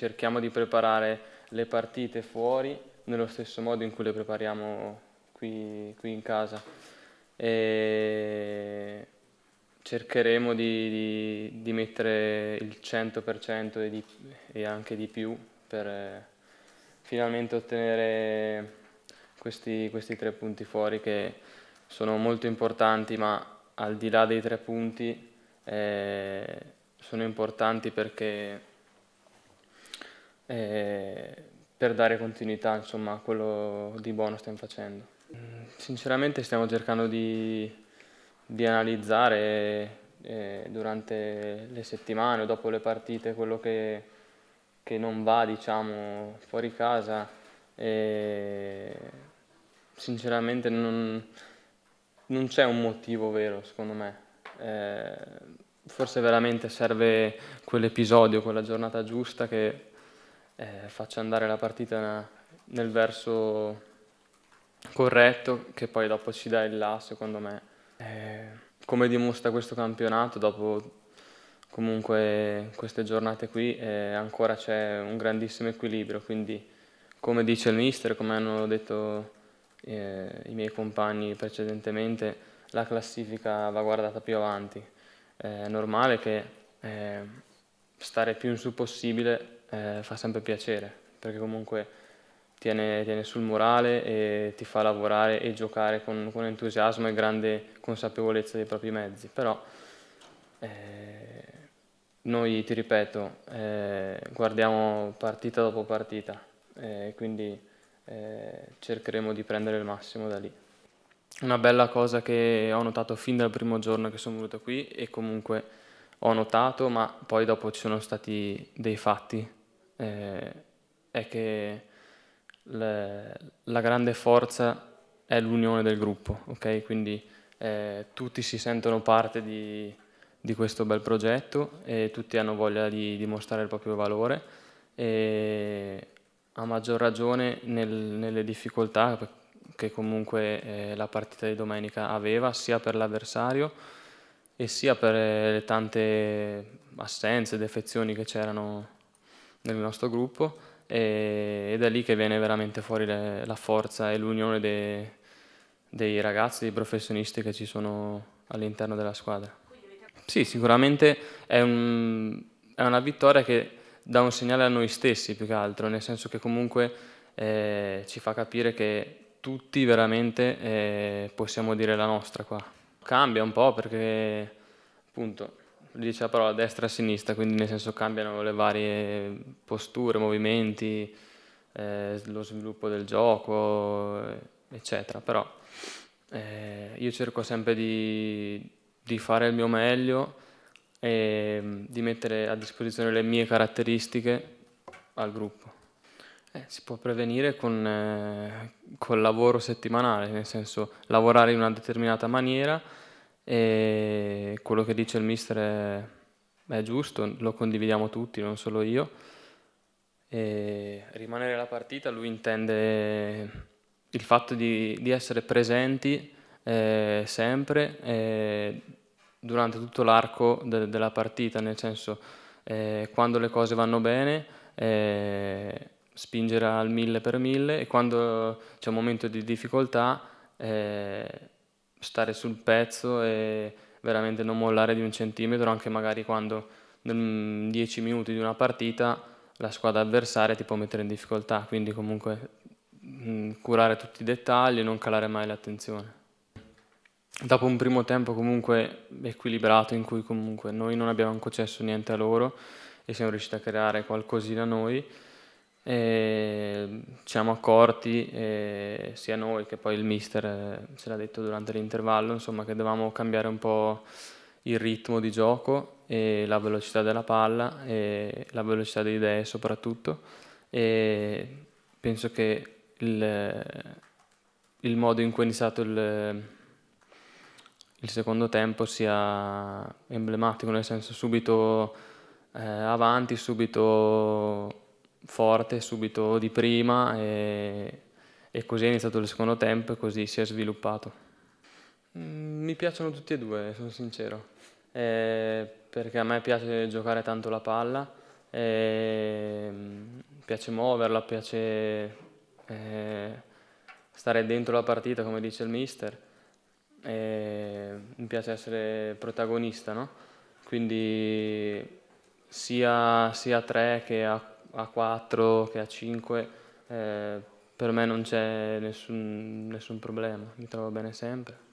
cerchiamo di preparare le partite fuori nello stesso modo in cui le prepariamo qui, qui in casa. E cercheremo di, di, di, mettere il 100% e, di, e, anche di più per eh, finalmente ottenere questi, questi tre punti fuori che sono molto importanti, ma al di là dei tre punti eh, sono importanti perché eh, per dare continuità insomma, a quello di buono stiamo facendo. Mm, sinceramente stiamo cercando di, di analizzare eh, durante le settimane o dopo le partite quello che, che non va diciamo, fuori casa. E sinceramente non, non c'è un motivo vero secondo me. Eh, forse veramente serve quell'episodio, quella giornata giusta che eh, faccia andare la partita nel verso corretto che poi dopo ci dà il là secondo me. Eh, come dimostra questo campionato, dopo comunque queste giornate qui eh, ancora c'è un grandissimo equilibrio, quindi come dice il mister, come hanno detto eh, i miei compagni precedentemente, la classifica va guardata più avanti. Eh, è normale che eh, stare più in su possibile eh, fa sempre piacere, perché comunque tiene, tiene, sul morale e ti fa lavorare e giocare con, con entusiasmo e grande consapevolezza dei propri mezzi. Però eh, noi, ti ripeto, eh, guardiamo partita dopo partita, eh, quindi eh, cercheremo di prendere il massimo da lì. Una bella cosa che ho notato fin dal primo giorno che sono venuto qui e comunque ho notato, ma poi dopo ci sono stati dei fatti eh, è che le, la grande forza è l'unione del gruppo, okay? quindi eh, tutti si sentono parte di, di, questo bel progetto e tutti hanno voglia di dimostrare il proprio valore e a maggior ragione nel, nelle difficoltà che comunque eh, la partita di domenica aveva sia per l'avversario e sia per eh, le tante assenze, defezioni che c'erano nel nostro gruppo e, ed è lì che viene veramente fuori le, la forza e l'unione dei, dei ragazzi, dei professionisti che ci sono all'interno della squadra. Sì, sicuramente è, un, è, una vittoria che dà un segnale a noi stessi più che altro, nel senso che comunque eh, ci fa capire che tutti veramente eh, possiamo dire la nostra qua. Cambia un po' perché appunto dice la parola destra e sinistra, quindi nel senso cambiano le varie posture, movimenti, eh, lo sviluppo del gioco, eh, eccetera. Però eh, io cerco sempre di, di, fare il mio meglio e mm, di mettere a disposizione le mie caratteristiche al gruppo. Eh, si può prevenire con, eh, col lavoro settimanale, nel senso lavorare in una determinata maniera e quello che dice il mister è, è giusto, lo condividiamo tutti, non solo io. E rimanere la partita, lui intende il fatto di, di essere presenti eh, sempre eh, durante tutto l'arco de, della partita, nel senso eh, quando le cose vanno bene eh, spingere al mille per mille e quando c'è un momento di difficoltà eh, stare sul pezzo e veramente non mollare di un centimetro, anche magari quando nel 10 mm, minuti di una partita la squadra avversaria ti può mettere in difficoltà, quindi comunque mh, mm, curare tutti i dettagli e non calare mai l'attenzione. Dopo un primo tempo comunque equilibrato in cui comunque noi non abbiamo concesso niente a loro e siamo riusciti a creare qualcosina noi, eh, ci siamo accorti, eh, sia noi che poi il mister eh, ce l'ha detto durante l'intervallo, insomma, che dovevamo cambiare un po' il ritmo di gioco e la velocità della palla e la velocità di idee soprattutto e penso che il, il modo in cui è iniziato il, il, secondo tempo sia emblematico, nel senso subito eh, avanti, subito forte subito di prima e, e così è iniziato il secondo tempo e così si è sviluppato. Mm, mi piacciono tutti e due, sono sincero, eh, perché a me piace giocare tanto la palla, eh, piace muoverla, piace eh, stare dentro la partita, come dice il mister, eh, mi piace essere protagonista, no? quindi sia, sia a tre che a a 4 che a 5, eh, per me non c'è nessun, nessun problema, mi trovo bene sempre.